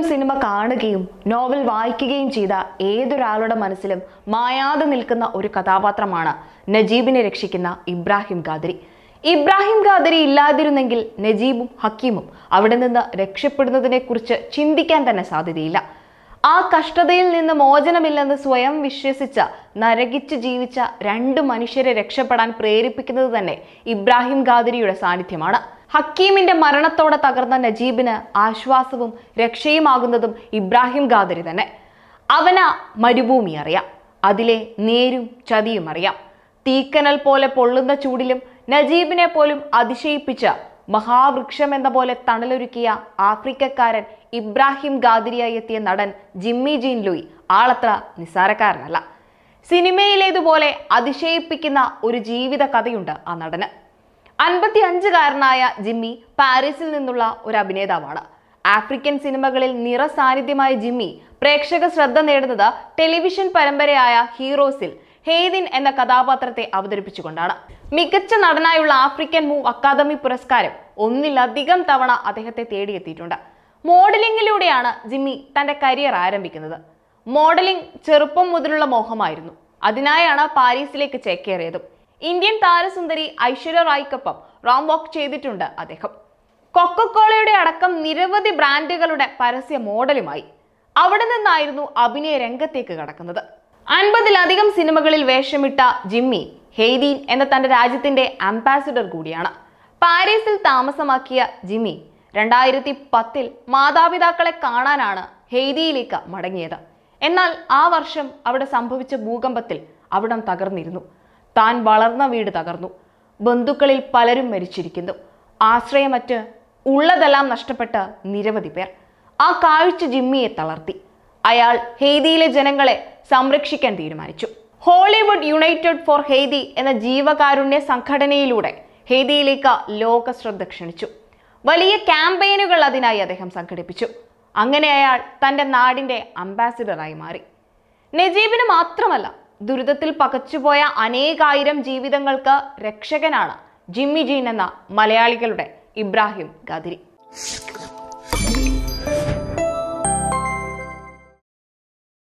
Malayalam cinema കാണുകയും novel വായിക്കുകയും ചെയ്ത ഏതൊരാളുടെ മനസ്സിലും മായാതെ നിൽക്കുന്ന ഒരു കഥാപാത്രമാണ് നജീബിനെ രക്ഷിക്കുന്ന ഇബ്രാഹിം ഖാദരി ഇബ്രാഹിം ഖാദരി ഇല്ലാതിരുന്നെങ്കിൽ നജീബും ഹക്കീമും അവിടെ നിന്ന് രക്ഷപ്പെടുന്നതിനെക്കുറിച്ച് ചിന്തിക്കാൻ തന്നെ സാധ്യതയില്ല ആ കഷ്ടതയിൽ നിന്ന് മോചനമില്ലെന്ന് സ്വയം വിശ്വസിച്ച നരകിച്ച് ജീവിച്ച രണ്ട് മനുഷ്യരെ രക്ഷപ്പെടാൻ പ്രേരിപ്പിക്കുന്നത് തന്നെ ഇബ്രാഹിം ഖാദിരിയുടെ സാന്നിധ്യമാണ് ഹക്കീമിന്റെ മരണത്തോടെ തകർന്ന നജീബിന് ആശ്വാസവും രക്ഷയുമാകുന്നതും ഇബ്രാഹിം ഖാദരി തന്നെ അവന മരുഭൂമി അറിയാം അതിലെ നേരും ചതിയും അറിയാം തീക്കനൽ പോലെ പൊള്ളുന്ന ചൂടിലും നജീബിനെ പോലും അതിശയിപ്പിച്ച മഹാവൃക്ഷം എന്ന പോലെ തണലൊരുക്കിയ ആഫ്രിക്കക്കാരൻ ഇബ്രാഹിം ഗാദിരിയായി എത്തിയ നടൻ ജിമ്മി ജീൻ ലൂയി ആളത്ര നിസ്സാരക്കാരനല്ല സിനിമയിലേതുപോലെ അതിശയിപ്പിക്കുന്ന ഒരു ജീവിത കഥയുണ്ട് ആ നടന് അൻപത്തി അഞ്ചുകാരനായ ജിമ്മി പാരീസിൽ നിന്നുള്ള ഒരു അഭിനേതാവാണ് ആഫ്രിക്കൻ സിനിമകളിൽ സാന്നിധ്യമായ ജിമ്മി പ്രേക്ഷക ശ്രദ്ധ നേടുന്നത് ടെലിവിഷൻ പരമ്പരയായ ഹീറോസിൽ ഹേദിൻ എന്ന കഥാപാത്രത്തെ അവതരിപ്പിച്ചുകൊണ്ടാണ് മികച്ച നടനായുള്ള ആഫ്രിക്കൻ മൂവ് അക്കാദമി പുരസ്കാരം ഒന്നിലധികം തവണ അദ്ദേഹത്തെ തേടിയെത്തിയിട്ടുണ്ട് മോഡലിംഗിലൂടെയാണ് ജിമ്മി തന്റെ കരിയർ ആരംഭിക്കുന്നത് മോഡലിംഗ് ചെറുപ്പം മുതലുള്ള മോഹമായിരുന്നു അതിനായാണ് പാരീസിലേക്ക് ചേക്കേറിയതും ഇന്ത്യൻ താരസുന്ദരി ഐശ്വര്യ റായ്ക്കൊപ്പം റോം വാക്ക് ചെയ്തിട്ടുണ്ട് അദ്ദേഹം കൊക്കക്കോളയുടെ അടക്കം നിരവധി ബ്രാൻഡുകളുടെ പരസ്യ മോഡലുമായി അവിടെ നിന്നായിരുന്നു അഭിനയ രംഗത്തേക്ക് കടക്കുന്നത് അൻപതിലധികം സിനിമകളിൽ വേഷമിട്ട ജിമ്മി ഹെയ്ദീൻ എന്ന തന്റെ രാജ്യത്തിന്റെ അംബാസിഡർ കൂടിയാണ് പാരീസിൽ താമസമാക്കിയ ജിമ്മി രണ്ടായിരത്തി പത്തിൽ മാതാപിതാക്കളെ കാണാനാണ് ഹെയ്തിയിലേക്ക് മടങ്ങിയത് എന്നാൽ ആ വർഷം അവിടെ സംഭവിച്ച ഭൂകമ്പത്തിൽ അവിടം തകർന്നിരുന്നു താൻ വളർന്ന വീട് തകർന്നു ബന്ധുക്കളിൽ പലരും മരിച്ചിരിക്കുന്നു ആശ്രയമറ്റ് ഉള്ളതെല്ലാം നഷ്ടപ്പെട്ട നിരവധി പേർ ആ കാഴ്ച ജിമ്മിയെ തളർത്തി അയാൾ ഹെയ്തിയിലെ ജനങ്ങളെ സംരക്ഷിക്കാൻ തീരുമാനിച്ചു ഹോളിവുഡ് യുണൈറ്റഡ് ഫോർ ഹെയ്തി എന്ന ജീവകാരുണ്യ സംഘടനയിലൂടെ ഹെയ്തിയിലേക്ക് ലോക ശ്രദ്ധ ക്ഷണിച്ചു വലിയ ക്യാമ്പയിനുകൾ അതിനായി അദ്ദേഹം സംഘടിപ്പിച്ചു അങ്ങനെ അയാൾ തൻ്റെ നാടിൻ്റെ അംബാസിഡറായി മാറി നജീബിന് മാത്രമല്ല ദുരിതത്തിൽ പകച്ചുപോയ അനേകായിരം ജീവിതങ്ങൾക്ക് രക്ഷകനാണ് ജിമ്മി ജീൻ എന്ന മലയാളികളുടെ ഇബ്രാഹിം ഗാദിരി